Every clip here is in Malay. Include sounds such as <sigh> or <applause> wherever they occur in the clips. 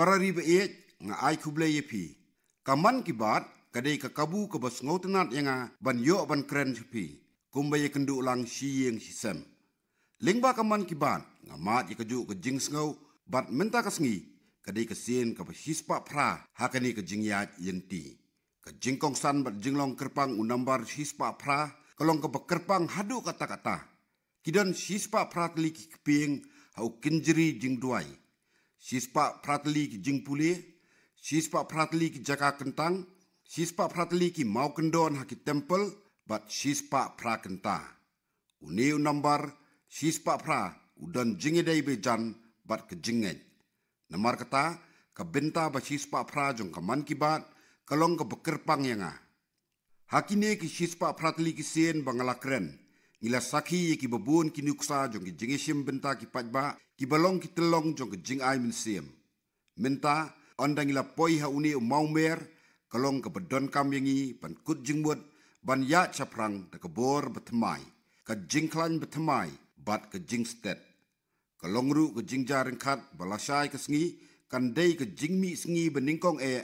para riba iet nga ai kuble ye pi kaman ki bat kadai ka kabu ka bas ngotnat yanga ban yo ban kren pi kumba ye kendu lang si yeng si sem lingba kaman ki bat nga mat ye kaju ka jing sngau bat menta ka sngi kadai ka sien ka ba hispa pra ha ka ni ka jing ya yeng ti ka jing kong san bat jing long kerpang u nambar hispa pra kalong ka ba kerpang hadu kata kata kidan hispa pra tli ki ping hau kinjri jing duai Sispa Pratli ki Jingpuli, Sispa Pratli ki Jaka Kentang, Sispa Pratli ki Maukendon haki Temple, bat Sispa Prakenta. Uniu nombor Sispa Pra udan jingidai bejan bat ke jingit. Namar kata, ke benta ba Sispa Pra jong ke mankibat, kalong ke bekerpang yang Hakini ki Sispa Pratli ki Sien bangalakren, ngila saki ki bebun ki nuksa jong ke jingisim benta ki pajba, ki balong ki telong jong jing ai min siem menta ondang la poi ha uni mau mer kalong ke bedon kam yingi pan kut jing bud ban ya chaprang ta ke bor betmai ka jing klan betmai bat ke jing stet kalong ru ke jing jaring kat balasai ke sngi kan dei ke jing mi sngi beningkong e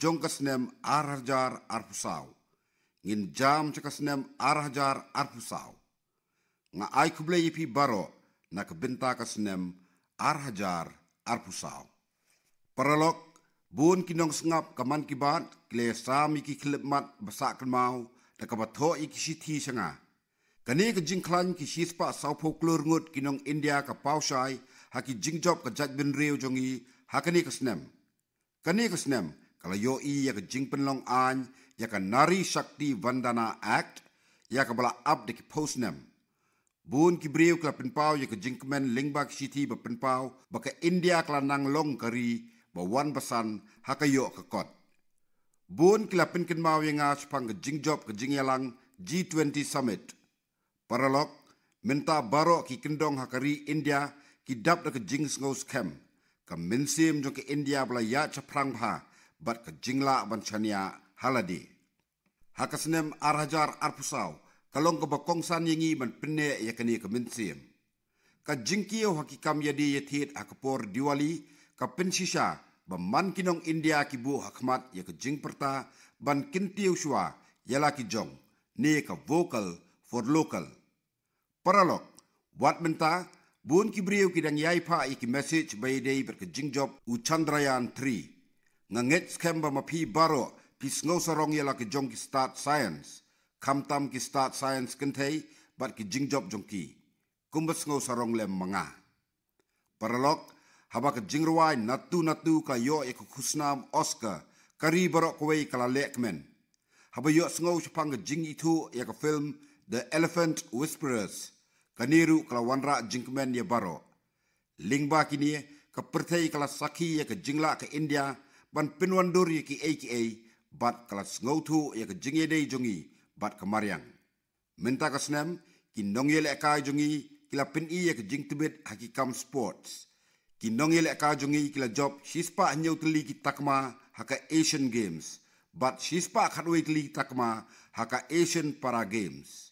jong ka snem arjar arpusau ngin jam cha ka snem arjar arpusau nga ai kublei pi baro nak benta kasnem ar hajar ar pusaw paralok bun kinong sngap kaman kibat kle sami ki khlepmat basak kan mau ta ka batho ikisithi sanga kani ke jingklan ki sispa saupo klur ngut kinong india ka pausai haki jingjob ka jak bin reo jongi hakani kasnem kani kasnem kala yo i ya ka jingpenlong an ya ka nari shakti vandana act ya ka bala up de ki postnem បួនគិបរាវក្លាពិនប៉ាវយកជិងក្មែនលិងបាក់ស៊ីធីបពិនប៉ាវបកឥនឌីយ៉ាក្លានាងឡុងការីបវ៉ាន់បសាន់ហកយោកកតបួនក្លាពិនគិនម៉ាវយងាឆ្ផាំងជិងជប់ជិងយ៉ាឡាំង G20 summit ប៉ារ៉ាឡុកមិនតាបារ៉ូគីគិនដងហការីឥនឌីយ៉ាគីដាប់ដកជិងស្ងោស្កេមកមិនស៊ីមជុកឥនឌីយ៉ាប្លាយ៉ាឆ្ផាំងផាបាត់កជិងឡាបនឆានីយ៉ាហាឡាឌី Hakasnem arhajar arpusau, กลงกับกองสันยังงี้มันเป็นเนยกันีกับมินเซียมกจิงเกียวฮักกิคำยดียทีดอักปอร์ดิวลีกับเป็นชิชาบัมันกินองอินเดียกิบูฮักมัดยกจิงปรตาบันกินเตียวชัวยลากิจงเนยกับโวคัล ya ya ya ha for local para lok wat menta bun ki brio ki dang yai pa ik message by day ber jing job u chandrayaan 3 nga nget scam ba ma pi baro pi snow sarong yela ki jong ki start science kham tam ki start science kan thei bat ki jing job jong ki kumbas ngau sarong lem manga paralok haba ka jing rwai natu natu ka yo e khusnam oscar kari barok ko wei kala lekmen haba yo sngau chapang jing itu thu ya ka film the elephant whisperers kaniru kala wanra jingmen ye baro lingba kini ni ka prthei kala sakhi e ka jingla ka india ban pinwan duri ki aka bat kala sngau thu e ka jingye dei jongi bat kemarian, mariang. Minta ka senam, ki nong yele ka jungi, kila pin iye ka jing tibit haki kam sports. Ki nong yele ka jungi, kila job shispa hanyaw tili ki takma haka Asian Games. Bat shispa khatwe tili ki takma haka Asian Para Games.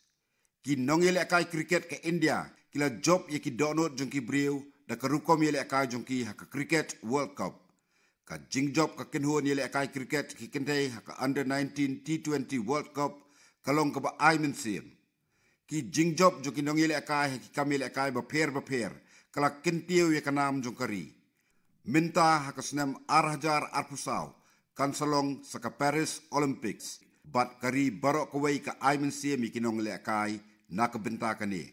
Ki nong yele ka kriket ke India, kila job ye ki donot jungki brew, da ka rukom yele ka jungki haka Cricket World Cup. ka jing job ka kenhuan yele akai cricket ki kentei haka under 19 T20 World Cup 2021 kalong ka ba ai min sim ki jing job jo kinong ile kai ki kam ile kai ba pher ba pher kala kin tiu ye kanam jo kari minta ha ka snem ar hajar ar pusau kan salong sa ka paris olympics bat kari baro ko wei ka ai min sim ki nong ile kai na ka binta ka ni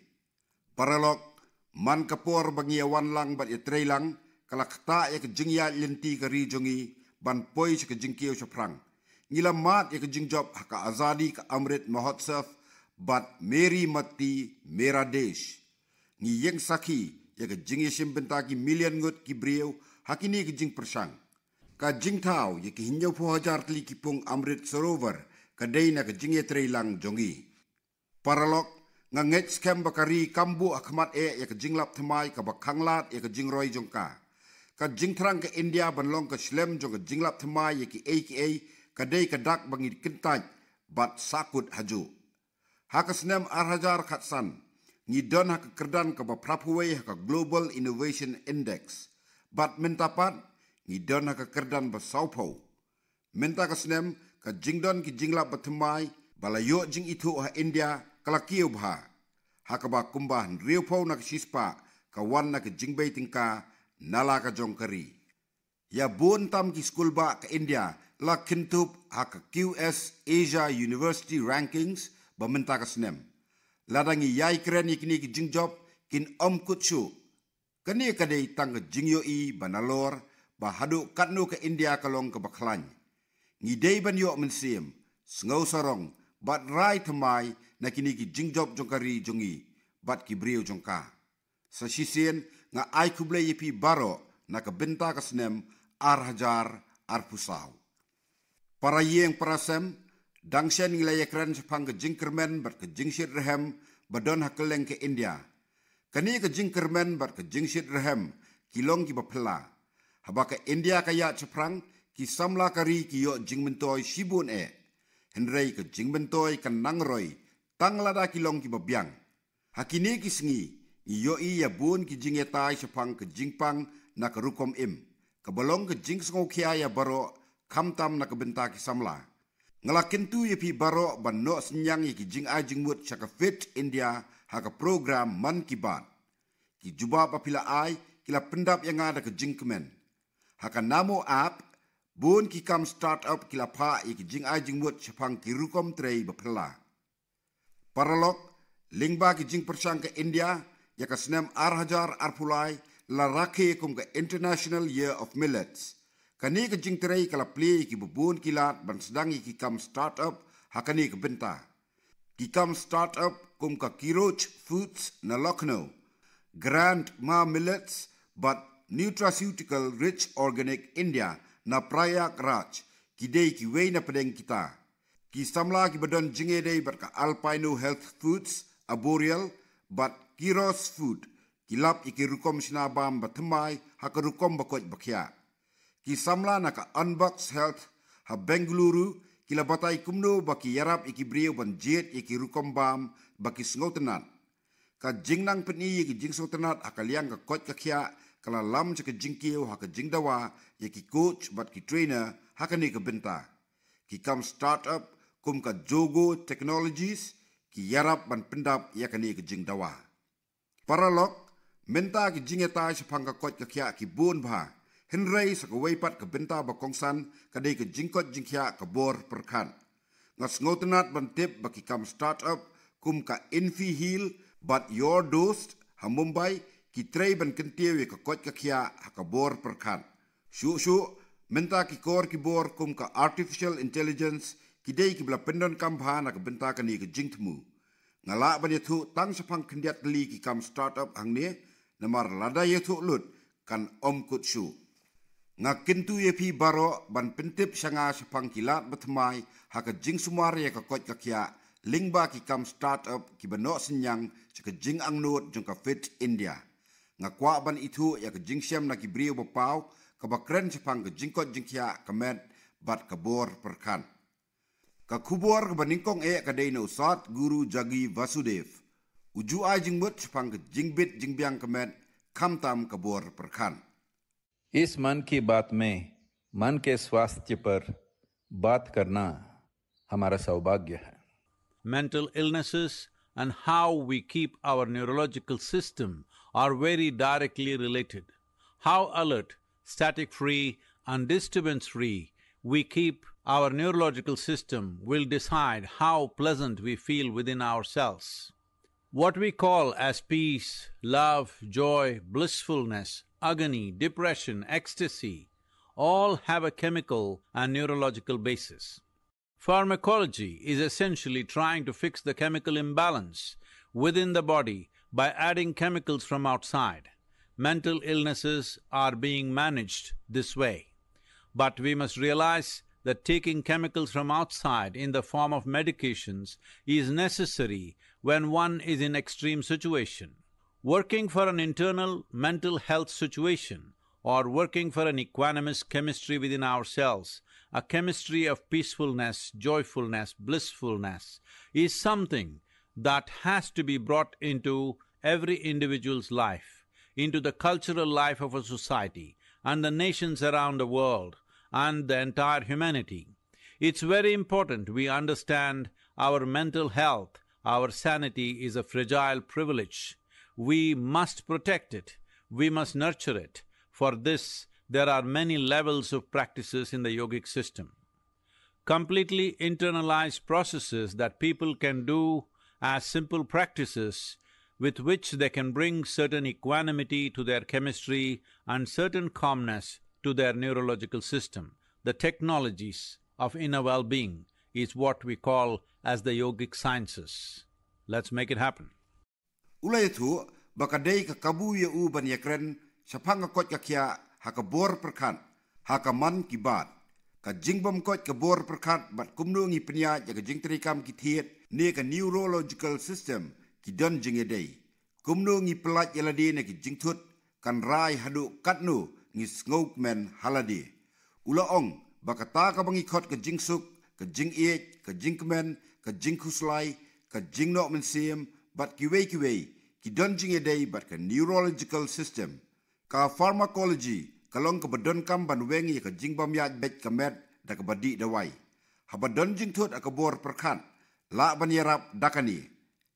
paralok man ka por bangi wan lang bat ye trailang kala kta ye ka jing ya lenti ka ri jo ban poi che ka jing ki yo prang ngilamat ya kejing job ka ha, azadi ka amrit Mahotsav, bat meri mati meradesh ni yeng saki ya kejing isim bentaki million ngut ki brio hakini kejing persang ka jing tau ya kehinjo pohajar tli kipung amrit Sarovar ka deina kejing lang jongi paralok ngangech kem bakari kambu akmat e ya kejing lap thmai ka bakanglat ya kejing roi jongka ka jing thrang ka india banlong ka shlem jong ka jing lap thmai ya ki aka kedai kedak bagi kentaj bat sakut haju. Hak senem arhajar khatsan, ngidon hak kerdan ke beprapuwe hak Global Innovation Index. Bat mentapat, ngidon hak kerdan ba Saupo. Minta ke senem, ke jingdon ki jinglap betemai, balayu jing itu ha India kelakio bah. Hak ba kumbah nriupo nak sispa, ke wan nak jingbay tingka, nala ke jongkeri. Ya buntam ki skulba ke India, Lakintub hak QS Asia University Rankings bementa ke senem. Ladangi yai keren ikini ke jingjob kin om kutsu. Kini kadai tangga jingyo i banalor bahadu katnu ke India kalong ke baklany. Ngidei ban yok mensiem, sengau sarong, bat rai temai na kini ke jingjob jongkari jongi, bat kibriyo jongka. Sesisien nga aikublai pi baro na ke benta ke senem arhajar arpusahu para yeng para sem dang sen keran yekran sepang ke jingkermen bar ke jingsit rehem badon hakeleng ke india kani ke jingkermen bar ke jingsit rehem kilong ki bapla haba ke india ka ceprang cheprang ki samla kari ki yo jingmentoi sibun e henrei ke jingmentoi kan nangroi tang lada kilong ki babyang hakini ki singi yo i ya bun ki jingetai ya sepang ke jingpang na ke im kebelong ke jingsong ya baro kamtam nak kebenta ki samla. Ngelakin tu ye pi baro ban no senyang ye jing a jing wut syaka fit India haka program man ki ban. Ki juba papila ai kila pendap yang ada ke jing Haka namo app bun ki kam up kila pa ye jing a jing wut syapang ki rukom trei bapela. Paralok, lingba ki jing persyang ke India ya ka senem arhajar arpulai la rakhe kum ke International Year of Millets – kani ke jing terai kala play ki bubun kilat ban sedangi ki kam startup hakani ke benta. Ki kam startup kum ka kiroch foods na lokno. Grant ma millets but nutraceutical rich organic India na praya kraj ki dei ki wei na pedeng kita. Ki samla ki badon jingai dei bat ka alpino health foods aboreal but kiros food. Kilap iki rukom sinabam batemai hakarukom bakoj bakyak ki samla na unbox health ha bengaluru ki batai kumno ba yarap iki brio ban jet iki rukom bam ba ki sngotnan ka jingnang pni iki jingsotnat ha ka liang ka kot ka khia kala lam che jingkiu ha ka jingdawa iki coach ba ki trainer ha ka ni ka binta ki kam startup kum ka jogo technologies ki yarap ban pendap ya ka ni ka jingdawa paralog menta ki jingeta che pangka kot ka khia ki bon ba Henry rei sa ka pat ka binta ba kong san ka dei ka jingkot jingkhya ka bor per nga snotnat ban tip ba kam startup up kum ka infi heal but your dost ha mumbai ki trei ban kentie ka kot ka khya ha ka bor per khan shu shu menta ki kor ki bor kum ka artificial intelligence ki dei ki bla pendon kam bha na ka binta ka ni ka jingthmu nga la ban yathu tang sa kendiat khindiat li ki kam startup up hang ne namar lada yathu lut kan om kut shu na kintu ye phi baro ban pentip sanga sipang kilat batmai ha ka jing sumar ye ka kot ka kya lingba ki kam start up ki bano sinyang che ka jing ang nut ka fit india na kwa ban ithu ya ka jing sem na ki bri bo pau ka ba kren sipang ka jing kot jing kya ka met bat ka bor per kan ka khubor ka baning e ka dei no sat guru jagi vasudev uju ajing mut sipang ka jing bit jing biang ka met kam tam ka bor per इस मन की बात में मन के स्वास्थ्य पर बात करना हमारा सौभाग्य है mental illnesses and how we keep our neurological system are very directly related how alert static free and disturbance free we keep our neurological system will decide how pleasant we feel within ourselves. What we call as peace, love, joy, blissfulness, agony, depression, ecstasy, all have a chemical and neurological basis. Pharmacology is essentially trying to fix the chemical imbalance within the body by adding chemicals from outside. Mental illnesses are being managed this way. But we must realize that taking chemicals from outside in the form of medications is necessary when one is in extreme situation. Working for an internal mental health situation or working for an equanimous chemistry within ourselves, a chemistry of peacefulness, joyfulness, blissfulness, is something that has to be brought into every individual's life, into the cultural life of a society and the nations around the world and the entire humanity. It's very important we understand our mental health our sanity is a fragile privilege. We must protect it, we must nurture it. For this, there are many levels of practices in the yogic system. Completely internalized processes that people can do as simple practices with which they can bring certain equanimity to their chemistry and certain calmness to their neurological system. The technologies of inner well-being is what we call as the yogic sciences. Let's make it happen. Ula itu bakadei ka kabu ya uban ya kren sapanga kot ka kia haka bor perkan haka man ki bat ka jingbam kot ka bor perkan bat kumnu ngi penya ya ka jingtri ki thiet ne ka neurological system ki don jingedei kumnu ngi pelat ya ladi ne ki jingthut kan rai hadu katnu ngi sngok men haladi ula ong bakata ka bangi kot ka jingsuk កជីងអៀកកជីងមែនកជីងគូស្លៃកជីងណូមិនសៀមបាត់គីវេគីវេគីដុនជីងអេដេបាត់កានីយូរ៉ូឡូជីកលស៊ីស្ទឹមកាហ្វាម៉ាកូឡូជីកលងកបដុនកំបានវេងយកជីងបំយ៉ាបេចកមែតដកបឌីដវៃហបដុនជីងធូតអកបរប្រខាន់ឡាបានយារ៉ាប់ដកានី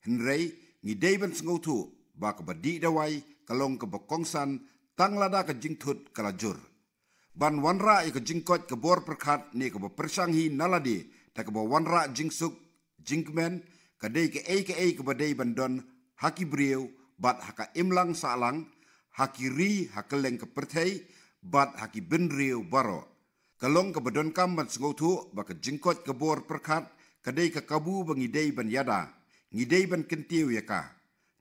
ហិនរៃងីដេវិនស្ងូទូបាកបឌីដវៃកលងកបកងសាន់តាំងឡាដាកជីងធូតកលាជូរบันวันระเอกจิงกอดกบอร์ประคัดนี่กบประชังฮีนาลาดีแต่กบวันระจิงสุกจิงแมนกับได้กับเอกเอกบัดได้บันดอนฮักกิบริวบัดฮักกิมลังสาลังฮักกิรีฮักเลงกับประเทศบัดฮักกิบินริวบาร์กลงกับดอนคำมันสงูทุบกับจิงกอดกบอร์ประคัดกับได้กับกบูบังอีได้บันยาดางีได้บันกันเตียวยาคา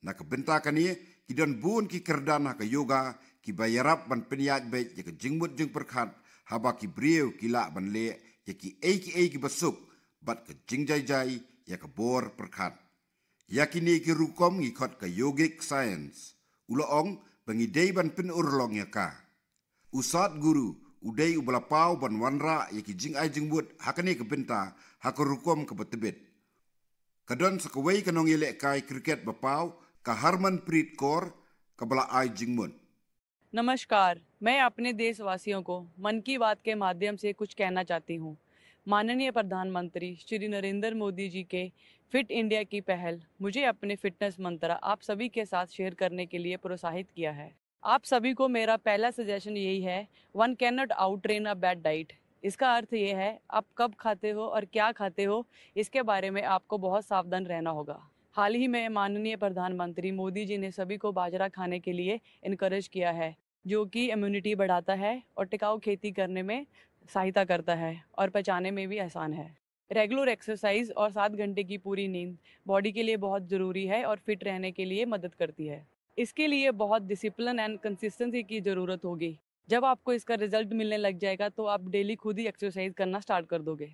นักบันตากันนี้กิดอนบุญกิกระดานฮักกิโยกา ki bayarap ban penyat be ya ke jingmut jing perkhat haba ki brew ki la ban le ya ki ai ki ai ki basuk bat ke jing jai jai ya ke bor perkhat ya ki ni ki rukom ngi khot ke yogic science ulo ong bangi dei ban pen urlong ya ka usat guru udai ubala pau ban wanra ya ki jing ai jingmut hakani ke pinta hak rukom ke betebet kadon sekwei kanong ile kai cricket bapau ka harman prit kor kebala ai jingmut नमस्कार मैं अपने देशवासियों को मन की बात के माध्यम से कुछ कहना चाहती हूँ माननीय प्रधानमंत्री श्री नरेंद्र मोदी जी के फिट इंडिया की पहल मुझे अपने फिटनेस मंत्र आप सभी के साथ शेयर करने के लिए प्रोत्साहित किया है आप सभी को मेरा पहला सजेशन यही है one can not out train a bad diet इसका अर्थ ये है आप कब खाते हो और क्या खाते हो इसके बारे में आपको बहुत सावधान रहना होगा हाल ही में माननीय प्रधानमंत्री मोदी जी ने सभी को बाजरा खाने के लिए इनक्रेज किया है जो कि इम्यूनिटी बढ़ाता है और टिकाऊ खेती करने में सहायता करता है और पचाने में भी आसान है रेगुलर एक्सरसाइज और सात घंटे की पूरी नींद बॉडी के लिए बहुत ज़रूरी है और फिट रहने के लिए मदद करती है इसके लिए बहुत डिसिप्लिन एंड कंसिस्टेंसी की ज़रूरत होगी जब आपको इसका रिजल्ट मिलने लग जाएगा तो आप डेली खुद ही एक्सरसाइज करना स्टार्ट कर दोगे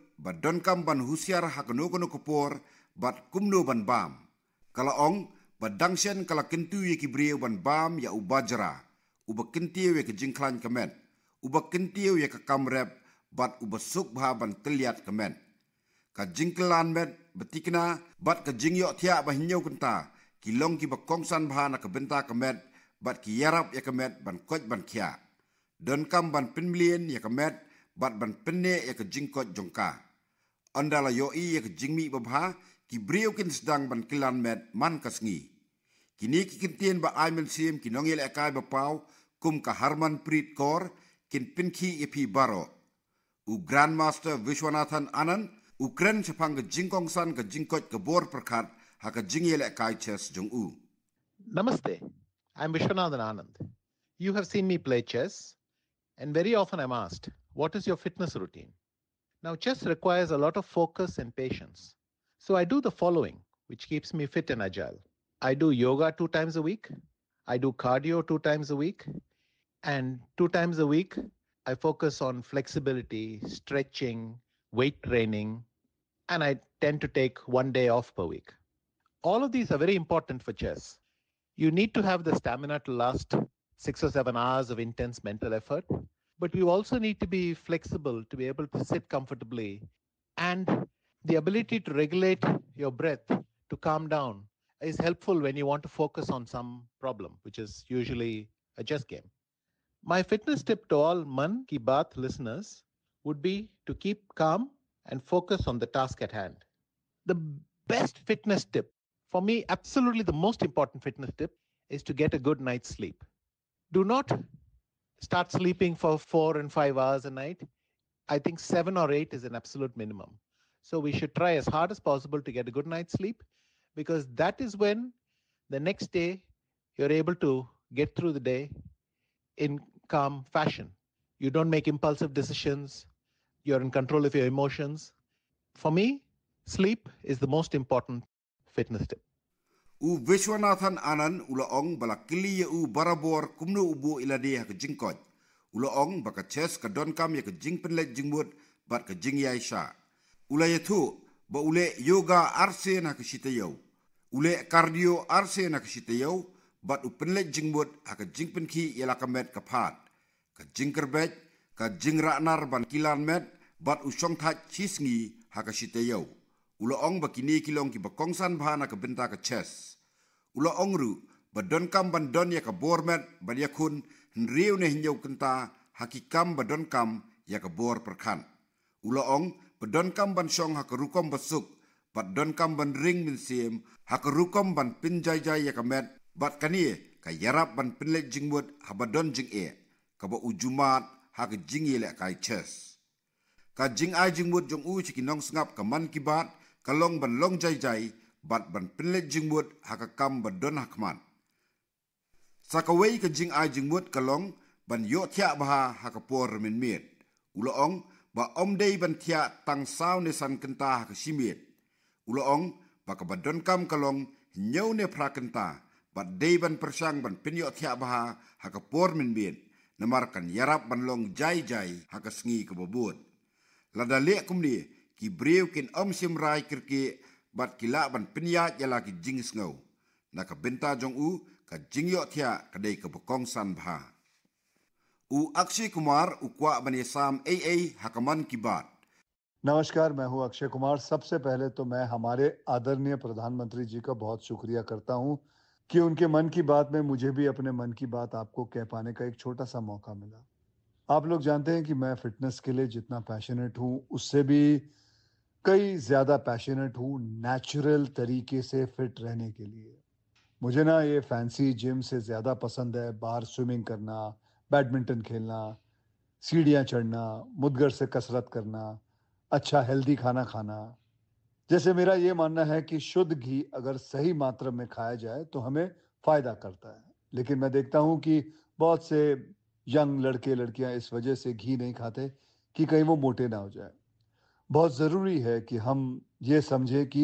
bat don kam ban husiar hak no kono kupor bat kumno ban bam kala ong bat dangsen kala kentu ye ki brie ban bam ya ubajra uba kentie ye ki jingklan kamen uba kentie ye ka kamrep bat uba suk bha ban kliat kamen ka jingklan met betikna bat ka jingyo thia ba hinyo kunta kilong ki ba kongsan bha na ka benta kamen bat ki yarap ya kemen ban koj ban kia. don kam ban pinmlien ya kemen bat ban penne ya ka jingkot jongka yo i ek jingmi ba bha ki kin ban kilan met man kasngi kini ki kin tien ba sim ki akai ba pau kum ka harman prit kor kin pinki epi baro u grandmaster vishwanathan chapang jingkong san jingkot bor prakhat ha ka akai chess u namaste i'm vishwanathan anand you have seen me play chess and very often i'm asked what is your fitness routine now, chess requires a lot of focus and patience. So I do the following, which keeps me fit and agile. I do yoga two times a week. I do cardio two times a week. And two times a week, I focus on flexibility, stretching, weight training, and I tend to take one day off per week. All of these are very important for chess. You need to have the stamina to last six or seven hours of intense mental effort but you also need to be flexible to be able to sit comfortably. And the ability to regulate your breath to calm down is helpful when you want to focus on some problem, which is usually a chess game. My fitness tip to all Man Ki Baat listeners would be to keep calm and focus on the task at hand. The best fitness tip, for me, absolutely the most important fitness tip, is to get a good night's sleep. Do not start sleeping for four and five hours a night, I think seven or eight is an absolute minimum. So we should try as hard as possible to get a good night's sleep because that is when the next day you're able to get through the day in calm fashion. You don't make impulsive decisions. You're in control of your emotions. For me, sleep is the most important fitness tip. U Vishwanathan Anand ulaong bala kili ya u barabor kumnu ubu iladi ya ke jingkot. Ulaong baka ches ke donkam ya ke jingpenlet jingbut bat ke jing yai sya. Ula yaitu ba ule yoga arse na ke shita yau. Ule kardio arse na ke shita yau bat upenlet jingbut ha ke jingpenki ya lakamet ke pat. Ke jingkerbet, ke jingraknar ban kilan met bat usong tak cis ha ke shita yau. Ula ong ba kini kilong ki ba kongsan bahana ka benta ka ches. Ulo ong ru ba don kam ban don ya ka bor met ba dia kun nriu ne hinyau kenta hakikam ba don kam ya ka bor perkan. Ula ong ba don kam ban shong ha ka rukom ba suk ba don kam ban ring min siem ha ka rukom ban pin jai jai ya ka met ba kani ka yarap ban pin le jing mut ha ba don jing e ka ba ujumat ha ka jing ye le ka ches. Ka jing ai jing mut jong u chikinong sngap ka man ki bat –กะลงบันลงใจใจบัดบันเป็นเล็ดจิงมวดหักกรรมบันดนหักมันสักเวยกันจิงอายจิงมวดกะลงบันโยเทียบหาหักปัวรมินเมียอุลองบะอมได้บันเทียตั้งสาวในสันกันตาหักชิเมียอุลองบะกบัดดนกรรมกะลงเหนียวในพระกันตาบัดได้บันประชังบันเป็นโยเทียบหาหักปัวรมินเมียนมารกันยารับบันลงใจใจหักสงีกบบวดลาดาเลียกุมนี้ ki breu kin om sim rai kirki bat kila ban pinya yala ki jing snow na ka benta jong u ka jing yo thia ka dei ka bokong san bha u Akshay कुमार उक्वा बने साम ए ए hakaman ki bat नमस्कार मैं हूं अक्षय कुमार सबसे पहले तो मैं हमारे आदरणीय प्रधानमंत्री जी का बहुत शुक्रिया करता हूं कि उनके मन की बात में मुझे भी अपने मन की बात आपको कह पाने का एक छोटा सा मौका मिला आप लोग जानते हैं कि मैं फिटनेस के लिए जितना पैशनेट हूं उससे भी कई ज़्यादा पैशनेट हूँ नेचुरल तरीके से फिट रहने के लिए मुझे ना ये फैंसी जिम से ज़्यादा पसंद है बाहर स्विमिंग करना बैडमिंटन खेलना सीढ़ियाँ चढ़ना मुदगर से कसरत करना अच्छा हेल्दी खाना खाना जैसे मेरा ये मानना है कि शुद्ध घी अगर सही मात्रा में खाया जाए तो हमें फ़ायदा करता है लेकिन मैं देखता हूँ कि बहुत से यंग लड़के लड़कियाँ इस वजह से घी नहीं खाते कि कहीं वो मोटे ना हो जाए बहुत ज़रूरी है कि हम ये समझें कि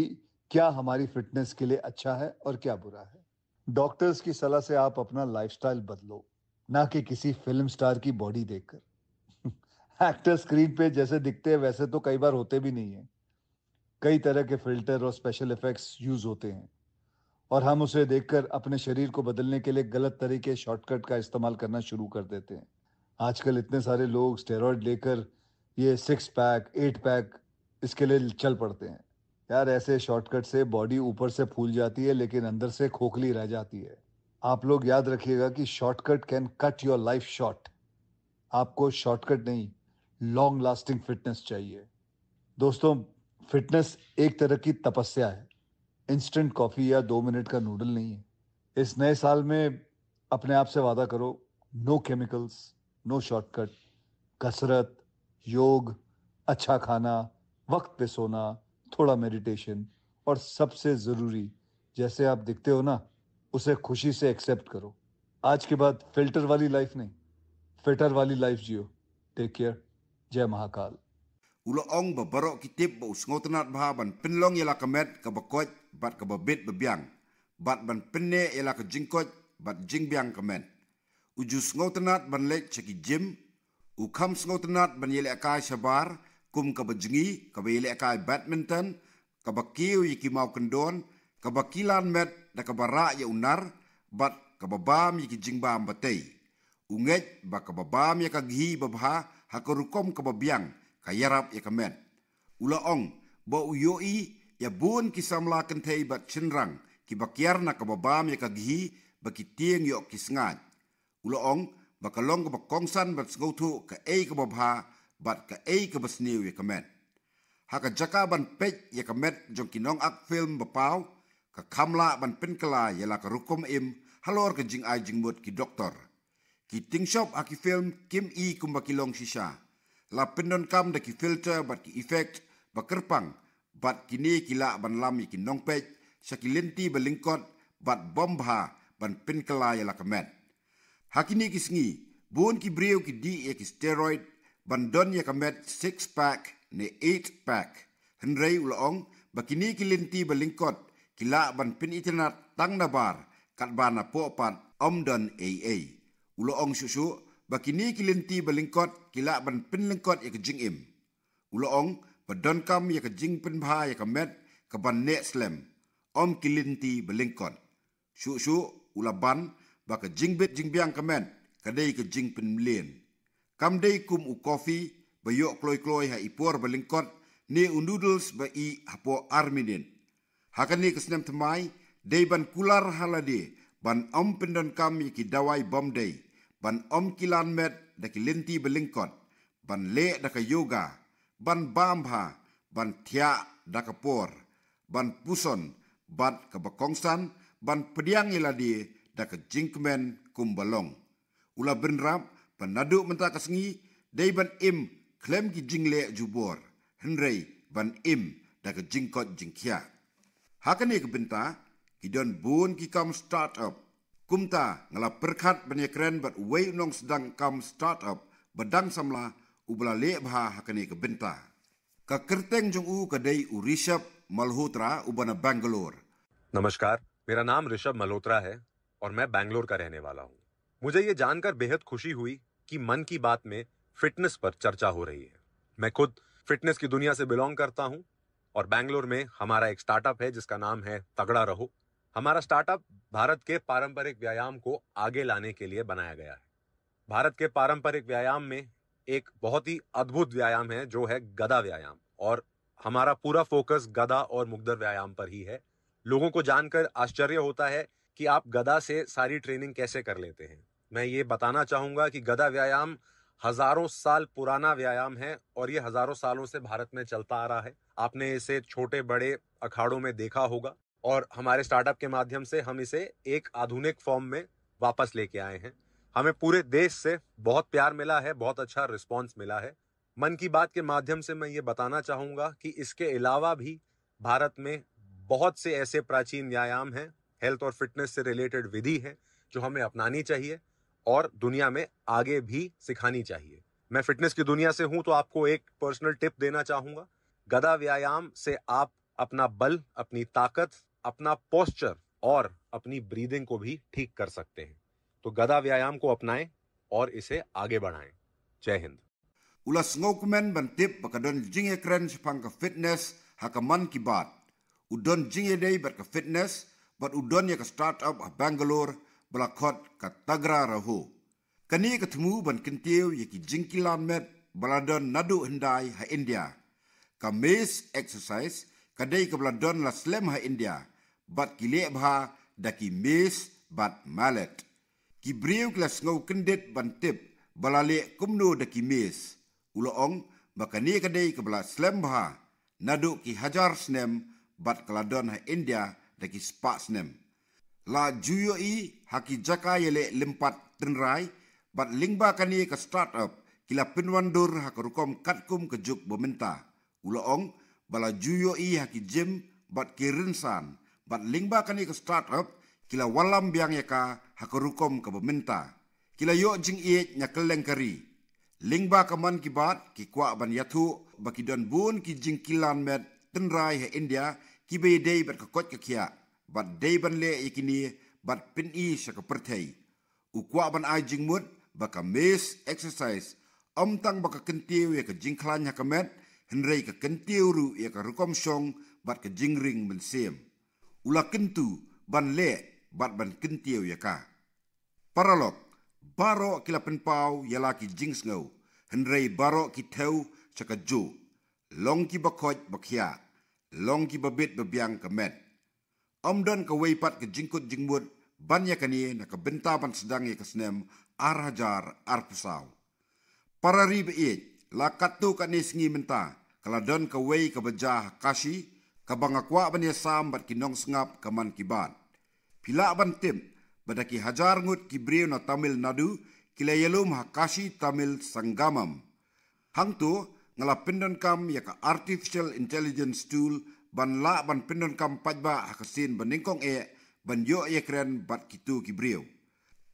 क्या हमारी फिटनेस के लिए अच्छा है और क्या बुरा है डॉक्टर्स की सलाह से आप अपना लाइफस्टाइल बदलो ना कि किसी फिल्म स्टार की बॉडी देखकर एक्टर <laughs> स्क्रीन पे जैसे दिखते हैं वैसे तो कई बार होते भी नहीं है कई तरह के फिल्टर और स्पेशल इफेक्ट्स यूज होते हैं और हम उसे देखकर अपने शरीर को बदलने के लिए गलत तरीके शॉर्टकट का इस्तेमाल करना शुरू कर देते हैं आजकल इतने सारे लोग स्टेरॉयड लेकर ये सिक्स पैक एट पैक इसके लिए चल पड़ते हैं यार ऐसे शॉर्टकट से बॉडी ऊपर से फूल जाती है लेकिन अंदर से खोखली रह जाती है आप लोग याद रखिएगा कि shortcut can cut your life short आपको शॉर्टकट नहीं लॉन्ग लास्टिंग फिटनेस चाहिए दोस्तों फिटनेस एक तरह की तपस्या है इंस्टेंट कॉफ़ी या दो मिनट का नूडल नहीं है इस नए साल में अपने आप से वादा करो नो केमिकल्स नो शॉर्टकट कसरत योग अच्छा खाना वक्त पे सोना थोड़ा मेडिटेशन और सबसे ज़रूरी जैसे आप दिखते हो ना उसे खुशी से एक्सेप्ट करो आज के बाद फिल्टर वाली लाइफ नहीं फिटर वाली लाइफ जियो टेक केयर जय Mahakal ulo ong ba barok kitip ba usngotanat bha ban pinlong yela kamet ka ba koit bat ka ba bet ba biang bat ban pinne yela ka jingkoit bat jingbiang kamet uju sngotanat ban lek cheki jim u kam sngot nat ban yele akai shabar kum ka bjingi ka yele akai badminton ka bakiu yiki mau kendon ka bakilan met da ka bara ye unar bat ka babam yiki jingba ambatei unget ba ka babam ye ka babha ha ka rukom ka babyang ka yarap ye ka ula ong ba u yo ya bun ki samla kentei bat chinrang ki bakyar na ka babam ye ka gi ba ki yo ki ula ong บักะลงกับกองสันบัดสกุทุกะเอกับบ้าบัดกะเอกับสเนียวยกแมนหากจักาบันเป็ดยกแมนจงกินองอักฟิล์มบะเปาวกะคำละบันเป็นกลายยลากะรุกมอิมฮัลโหลกะจิงไอจิงบุดกิด็อกเตอร์กิติงชอบอักฟิล์มคิมอีกุมบักิลงชิชาลาเป็นนอนคำดะกิฟิลเตอร์บัดกิเอฟเฟกต์บะกระปังบัดกินีกิลาบันลามยกินองเป็สักิลินตีบะลิงกอดบัดบอมบ้าบันเป็นกลายลากแมน hakini ki sngi bon ki breo ki di e steroid bandon ya kamet six pack ne eight pack hnrei ul bakini ba kini ki linti ba linkot ban pin internet tang na bar kat ba na po pan om don aa ul ong shu shu ba kini ki linti ba linkot ban pin linkot e ki jing im ul bandon ba kam ya ki jing pin bha ya kamet ke ban ne slam om ki linti ba linkot shu ulaban ba ka jing bit jing biang ka men ka jing pin mlien kam dei kum u kopi, ba yo kloi kloi ha ipor ba lingkot ne u noodles ba i hapo arminin ha ka ne kasnem dei ban kular halade ban om pindon kam i ki dawai bom dei ban om kilan met da ki linti ba lingkot ban le da ka yoga ban bamba ban thia da ka por ban puson ban ka ba ban pediang iladie da ke jingkmen kumbalong. Ula benrap penaduk mentah kesengi dai ban im klem ki jinglek jubor. Henry, ban im da ke jingkot jingkia. Hakane ke benta kidon bun ki kam startup. Kumta ngala perkat penyekren bat wei nong sedang kam startup bedang samla ubala le bha hakane ke benta. Ka kerteng jung u kadai u Rishab Malhotra ubana Bangalore. Namaskar, मेरा नाम ऋषभ Malhotra. है और मैं बैंगलोर का रहने वाला हूँ मुझे ये जानकर बेहद खुशी हुई कि मन की बात में फिटनेस पर चर्चा हो रही है मैं खुद फिटनेस की दुनिया से बिलोंग करता हूँ और बैंगलोर में हमारा एक स्टार्टअप है जिसका नाम है तगड़ा रहो हमारा स्टार्टअप भारत के पारंपरिक व्यायाम को आगे लाने के लिए बनाया गया है भारत के पारंपरिक व्यायाम में एक बहुत ही अद्भुत व्यायाम है जो है गदा व्यायाम और हमारा पूरा फोकस गदा और मुग्धर व्यायाम पर ही है लोगों को जानकर आश्चर्य होता है कि आप गदा से सारी ट्रेनिंग कैसे कर लेते हैं मैं ये बताना चाहूँगा कि गदा व्यायाम हजारों साल पुराना व्यायाम है और ये हजारों सालों से भारत में चलता आ रहा है आपने इसे छोटे बड़े अखाड़ों में देखा होगा और हमारे स्टार्टअप के माध्यम से हम इसे एक आधुनिक फॉर्म में वापस लेके आए हैं हमें पूरे देश से बहुत प्यार मिला है बहुत अच्छा रिस्पॉन्स मिला है मन की बात के माध्यम से मैं ये बताना चाहूँगा कि इसके अलावा भी भारत में बहुत से ऐसे प्राचीन व्यायाम हैं हेल्थ और फिटनेस से रिलेटेड विधि है जो हमें अपनानी चाहिए और दुनिया में आगे भी सिखानी चाहिए मैं फिटनेस की दुनिया से हूं तो आपको एक पर्सनल टिप देना चाहूंगा गदा व्यायाम से आप अपना बल अपनी ताकत अपना पोस्चर और अपनी ब्रीदिंग को भी ठीक कर सकते हैं तो गदा व्यायाम को अपनाएं और इसे आगे बढ़ाएं जय हिंद उला sngokumen ban tip bakadon jinge kren pang fitness hakaman ki bat udon jinge dei bar fitness bat udonya ke startup a Bangalore belakot ke Tagra Rahu. Kini ketemu ban kentiu yang ki jingkilan met beladon nadu hendai ha India. Ka maze exercise kadai ke beladon la slam ha India bat kilek bha daki mes bat mallet. Ki brew ke la sengau ban tip balalek kumno daki maze. Uloong maka ni kadai ke bela slam bha nadu ki hajar snem bat keladon ha ha India daki spats nem. La juyo i haki jaka yele lempat tenrai bat lingba kani ke startup kila pinwandur hak rukom katkum kejuk juk bementa. Uloong bala juyo i haki jim bat kirinsan bat lingba kani ke startup kila walam biang yaka hak rukom ke bementa. Kila yo jing iye nyakeleng kari. Lingba kaman kibat ki kuak ban yatu bakidon bun ki kilan met tenrai he India ki be dei ber ka kot bat dei ban le ikini e bat pin i sa ka prthei u ban a jing mut ba mes exercise om tang baka kentiu ye ka jing khlan ya ka met hin rei ka kentiu ru ya ka rukom song bat ka jing ring men sem u kentu ban le bat ban kentiu ya ka paralok baro kila penpau ya la ki jing ngau hin rei baro ki theu sa long ki ba long ki babit babiang ke met. Om don ke weipat ke jingkut jingbut, banya ke na ke benta ban sedang ye ke senem, ar hajar, Para ribe ye, la katu ke ni sengi menta, kala don ke wei ke bejah kasi, ke bangakwa ban sam bat kinong sengap ke man kibat. Pila ban tim, bada ki hajar ngut ki na tamil nadu, kila yelum hakashi tamil sanggamam. Hang tu, ngala pindon kam ya artificial intelligence tool ban la ban pindon kam pajba ha ka e ban yo ye kren bat kitu kibrio.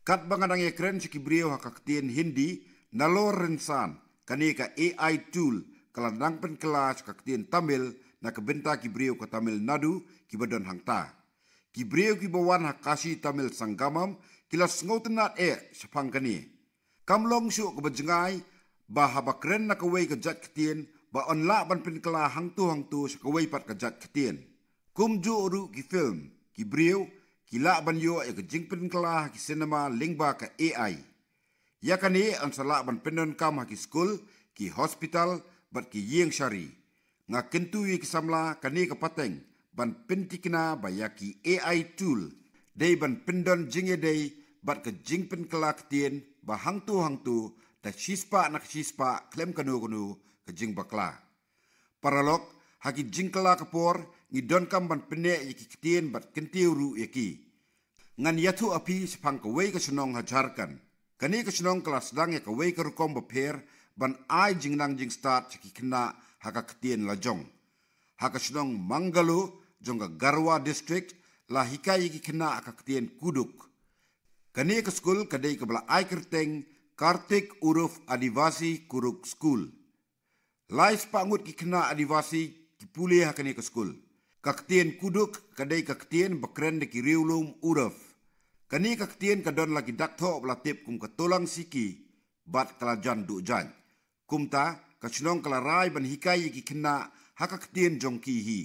kat bangadang ye kren ki brio ha hindi na lo rensan kani ka ai tool kala nang pen kelas ka tamil na kebenta kibrio ki tamil nadu ki hangta Kibrio brio hakasi tamil sangamam kila sngotnat e sapang kani kamlong syu ko ba haba kren na kawai ka jat ketien ba on la ban pin kala hang tu hang tu sa kawai pat ka jat ketien kum ju ru ki film ki brio ki la ban yo e ka jing pin kala ha ki cinema ling ba ka ai ya kan e an sala ban pin non kam ha ki school ki hospital bat ki yeng shari nga kentu yi ki samla ka ni e ka pateng ban pin tikna ba ya ki ai tool dei ban pin don jing e dei bat ka jing pin kala ketien ba hang tu hang tu tak chispa nak chispa klem kanu kanu ka jing bakla paralok ha ki jing kala ka por don kam ban pne ye ki tien bat kentiru ye ngan yatu api sipang ka wei ka chnong ha jar kan kani ka chnong klas dang ka wei ka rukom ba per ban ai jing nang jing start ki kna haka ka tien la jong ha ka chnong mangalu jong ka garwa district la hikai ki kna ha ka tien kuduk kani ka skul ka dei ka bla ai kerteng Kartik Uruf Adivasi Kuruk School. Lai sepanggut ki adivasi ki pulih akan ke school. Kaktien kuduk kadai kaktien bekeren di riulum uruf. Kani kaktien kadon lagi dakto belatip kum ketolang siki bat kelajan duk jan. Kum ta kacilong kelarai ban hikai ki kena hak kaktien jongki hi.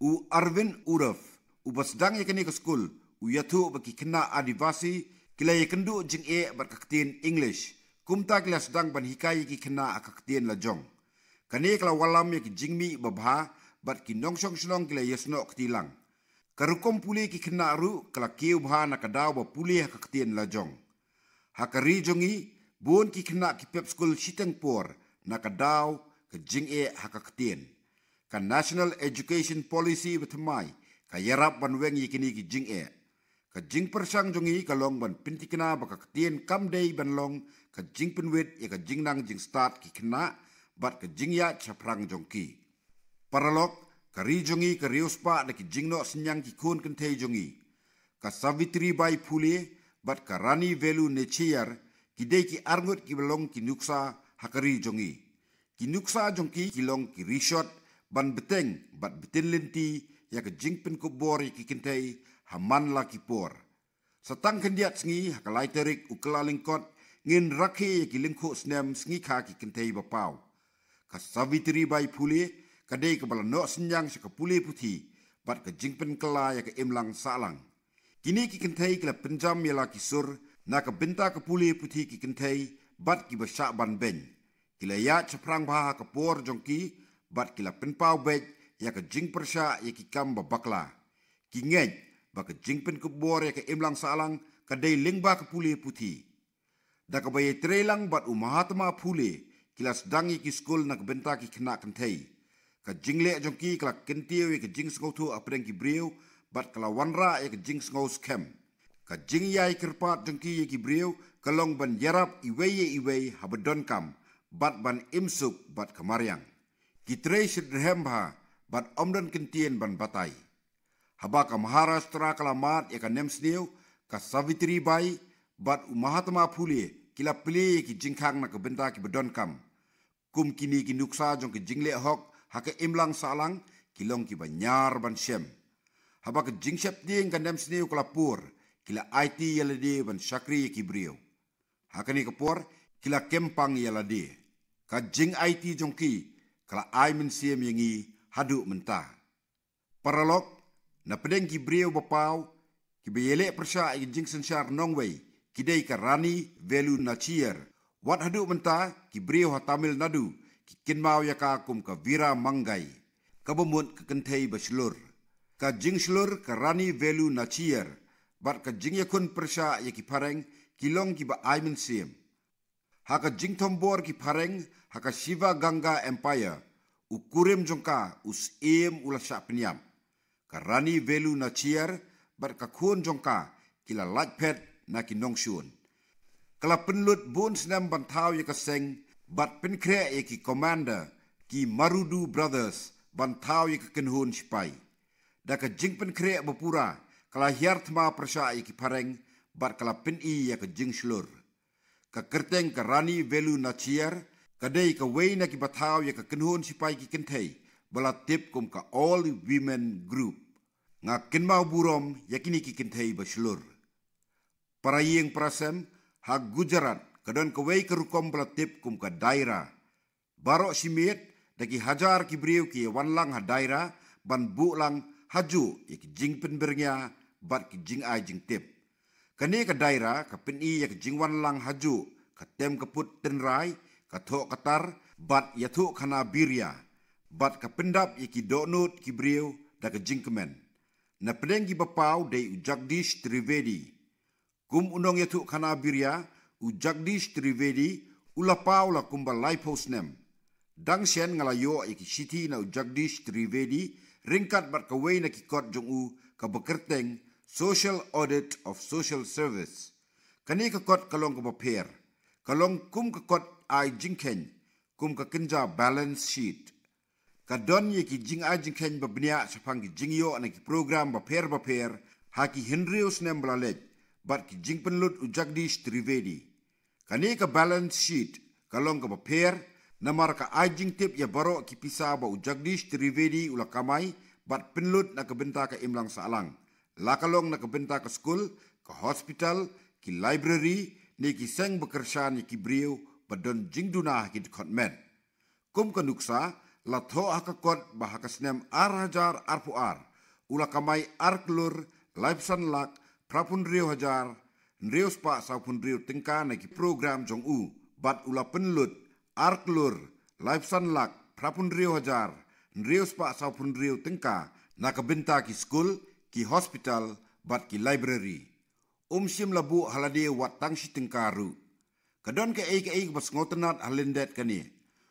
U Arvin Uruf, u basdang ya ikan ke school, u yatuk baki kena adivasi adivasi kilay kendu jing e barkaktin english kumta kilas sedang ban hikai ki khna akaktin la jong kane kla walam ek jingmi babha bat ki nong song shlong kilay yesno ktilang karukom puli ki khna ru kla keu bha na kadaw ba puli akaktin la jong hakari jongi buon ki khna ki pep school shitangpur na kadaw ka jing e hakaktin ka national education policy with mai ka yarap banweng yikini ki jing e ka persang jongi ka ban pintikna ba ka tien kam dei ban long ka penwit ya e nang jing start ki kna bat ka ya chaprang jongki paralok ka ri jongi ka rius pa na ki jing no sinyang ki kun kan thei jongi ka savitri bai phule bat ka velu ne chiar ki dei ki argot ki long ki nuksa hakari jongi ki nuksa jongki ki long ki rishot ban beteng bat betin linti ya ka jing pin ki kintei haman la por, setang kendiat sengi hakalai terik ukla lingkot ngin rakhe ki lingkho snem sengi kha ki bapau. Ka savitri bai puli kadei ka bala no senyang se ka puli bat ka jingpen kala ya ka imlang salang. Kini ki kentei kila penjam ya la kisur na ka binta ka puli puti ki kentei bat ki basak ban ben. Kila ya caprang bahaha ka por jongki bat kila penpau bej ya ka jing persa ya ki kam babakla. Kingeng baka jingpen ke bore ya, ke imlang salang ka dei lengba ke pule puti da ka baye trelang bat u mahatma pule kilas dangi ki skul nak benta ki kna kan thei ka jingle a jonki kla kentie we ya, ke jingsko thu apreng ki brio bat kla wanra e ke jingsko scam ka jing yai kirpa jonki ki brio kalong ban yarap iwe ye habedon habadon kam bat ban imsuk bat kamaryang ki tre shidrem ba bat omdon kentien ban batai haba ka Maharashtra kala mat e ka nems new ka Savitri Bai bat u Mahatma Phule kila la ple ki jingkhang na ka benda ki bedon kam kum ki ni ki nuksa jong ki jingle hok ha ka imlang salang ki long ki banyar ban shem haba ka jingshep ding ka nems new kala pur ki IT yele di ban shakri ki brio ha ka ni ka pur ki kempang yele di ka jing IT jong ki kala aimin siem yengi hadu mentah paralog na pedeng ki breu bapau ki be yele persa i jingsen char nongwei ki dei ka rani velu na chier wat hadu menta ki ha tamil nadu ki kin mau ya ka kum ka vira mangai ka bumun ka kenthei bachelor ka jingslor ka rani velu na chier bar ka jingye ya kun persa ya ki pareng ki long ki ba aimen sim ha ka jingthom bor ki pareng ha ka shiva ganga empire ukurem jonka us em ulasha peniam karani velu na chiar bat ka khun jong ka kila lat pet na ki nong shun kala pin lut bun snam ban thao ye ka seng bat pin kre ye ki commander ki marudu brothers ban thao ye ka ken hun spai da ka jing pin kre bo pura kala hiar thma prasha ye ki pareng bat kala pin i ye ka jing shlur ka kerteng karani velu na chiar ka dei ka wei na ki bathao ye ka ken hun spai ki ken thei Belatip kum ka all women group ngakin mau burom yakini ki kinthei bashlur para yeng prasem hak gujarat kadon ka kerukom belatip kum balatip kum ka daira baro simit daki hajar ki briu ki wanlang ha daira ban bulang haju ik jing pin bat ki jing ai jing tip kani ka daira ka pin i yak jing wanlang haju ka tem ka tenrai ka tho katar bat yathu khana biria bat ke pendap ye ki donut ki brio da ke jinkman. Na pedeng ki bapau dei u Jagdish Trivedi. Kum unong yetu kana biria u Jagdish Trivedi ula pau la life lipos nem. Dang sian ngala yo ye ki siti na u Jagdish Trivedi ringkat bat ke wei na ki kot jong u ke bekerteng Social Audit of Social Service. Kani ke kot kalong ke bapair. Kalong kum ke kot ai jinkeng. Kum ke kenja balance sheet ka ye ki jing a jing khen ba bnia sa phang ki jing yo na ki program ba pher ba pher ha ki henry us nem bla le but ki jing pen lut u jagdish trivedi ka ka balance sheet kalong ka ba pher na ka a jing tip ya baro ki pisa ba u jagdish trivedi u kamai but pen lut na ka benta ka imlang sa alang la ka long ka benta ka school ka hospital ki library ne ki seng bakarshan ki brio ba don jing duna ha ki khotmen kum ka nuksa latho hakakot bahakasnem arhajar arpuar ulakamai arklur lifesan lak prapun riu hajar Nrius pa saupun riu tingka naki program jong u bat ula penlut arklur lifesan lak prapun riu hajar Nrius spa saupun riu tingka na binta ki school ki hospital bat ki library umsim labu haladi wat tangsi tingkaru kedon ke ek ek bas ngotenat halendet kani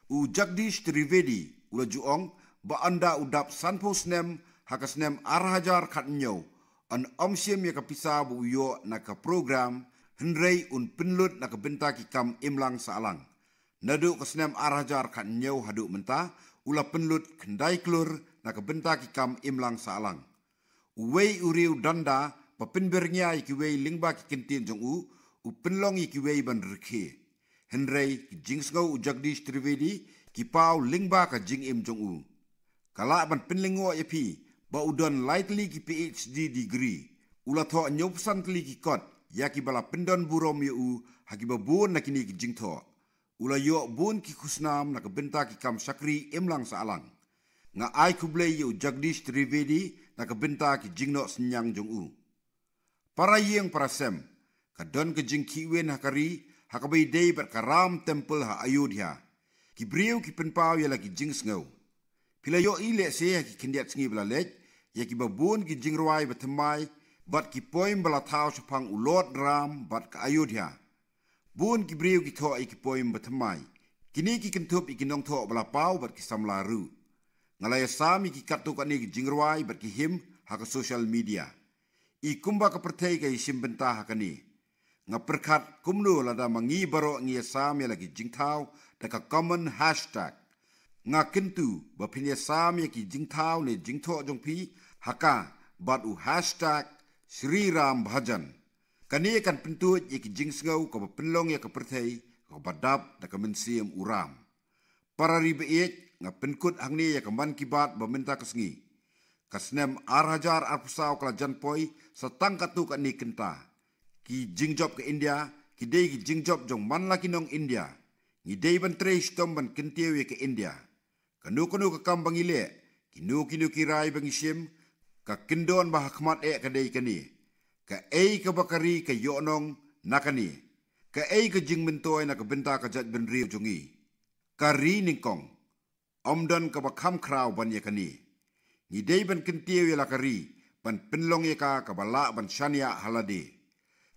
u jagdish trivedi ula juong ba anda udap sanpo nem, hakas nem arhajar kat nyau an omsiem ya kapisa bu yo naka program hendrei un pinlut naka benta kikam imlang saalang nadu ka nem arhajar kat nyau hadu menta ula penlut kendai klur naka benta kikam imlang saalang wei uriu danda pa pinbernya iki wei lingba kikentin jong u u pinlong iki wei ban rike hendrei jingsgo u jagdish trivedi กีเป้าลิงบ้ากับจิงเอ็มจงอูกะละมันเป็นลิงวะยพีบ่อุดอนไลท์ลีกีพีเอชดีดีกรีอุลาทอญบสันคลีกีกอดยากีบลาเป็นดอนบุรอมยูฮากีบบูนนักนีกจิงทออุลายอบูนกีคุสนามนักเบนตากีคำชักรีเอ็มลังสาลังงาไอคูเบลยูจักดิสทรีวีดีนักเบนตากีจิงโนสัญญงจงอู para yang para sem kadon ke jingki wen hakari hakabai dei ber karam temple ha ayudhya ki brew ki pen pau ya lagi jing sngau pila yo ile se ya ki kendia tsingi bla lej ya ki babun ki jing ruai betemai bat ki poim bla thau chapang ulot ram bat ka ayodhya bun ki brew ki tho ki poim betemai kini ki kentup ki nong tho bla pau bat ki samla ru ngalai sami ki katu ka ni ki jing ruai bat ki him ha ka social media i kumba ka pertei ka isim bentah ka ni ngaperkat kumnu lada mangi baro ngi sami lagi jingthau แต่ก็ common hashtag haka งาขึ้นตู่บพินยาสามีกี่จิงเท้าในจิงทอจงพีหักกาบัดอู hashtag Ram ศรีรามบาจันกันนี้กันเป็นตัวยีกจิงสงาก็บพินลงยากับประเทศก็บดับแต่ก็มินเสียมอุราม para ribe e nga penkut hang ni ya kaman kibat ba menta kasngi kasnem arhajar arpsao kala janpoi satang katu e ka ni kenta ki jingjob ke india ki dei ki jingjob jong man laki nong india ngi dei ban trei stom ban kentie ke india kanu kanu ke kam bang ile kinu kinu ki rai bang sim ka kindon ba hakmat e ka dei kani ka ei ka bakari ka yonong nakani ka ei ka jing min toy na ka jat ben ri jungi ka ri ning kong om don ka ba kham krau ban ye kani ngi dei ban kentie la kari ban pinlong ye ka ka ba ban shania haladi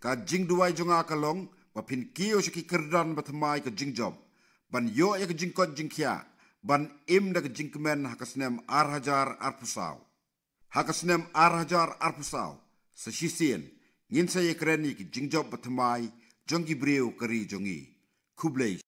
ka jing duwai jonga ka long papin kiyo shi ki kirdan ba tamai ka jingjom ban yo ya e ka jingkot jingkia ban im da ka jingkmen ha kasnem ar hajar ar pusaw ha kasnem ar hajar ar pusaw sa shi sien ngin sa ye e kreni ki jingjom ba tamai jongi breu kari jongi kublai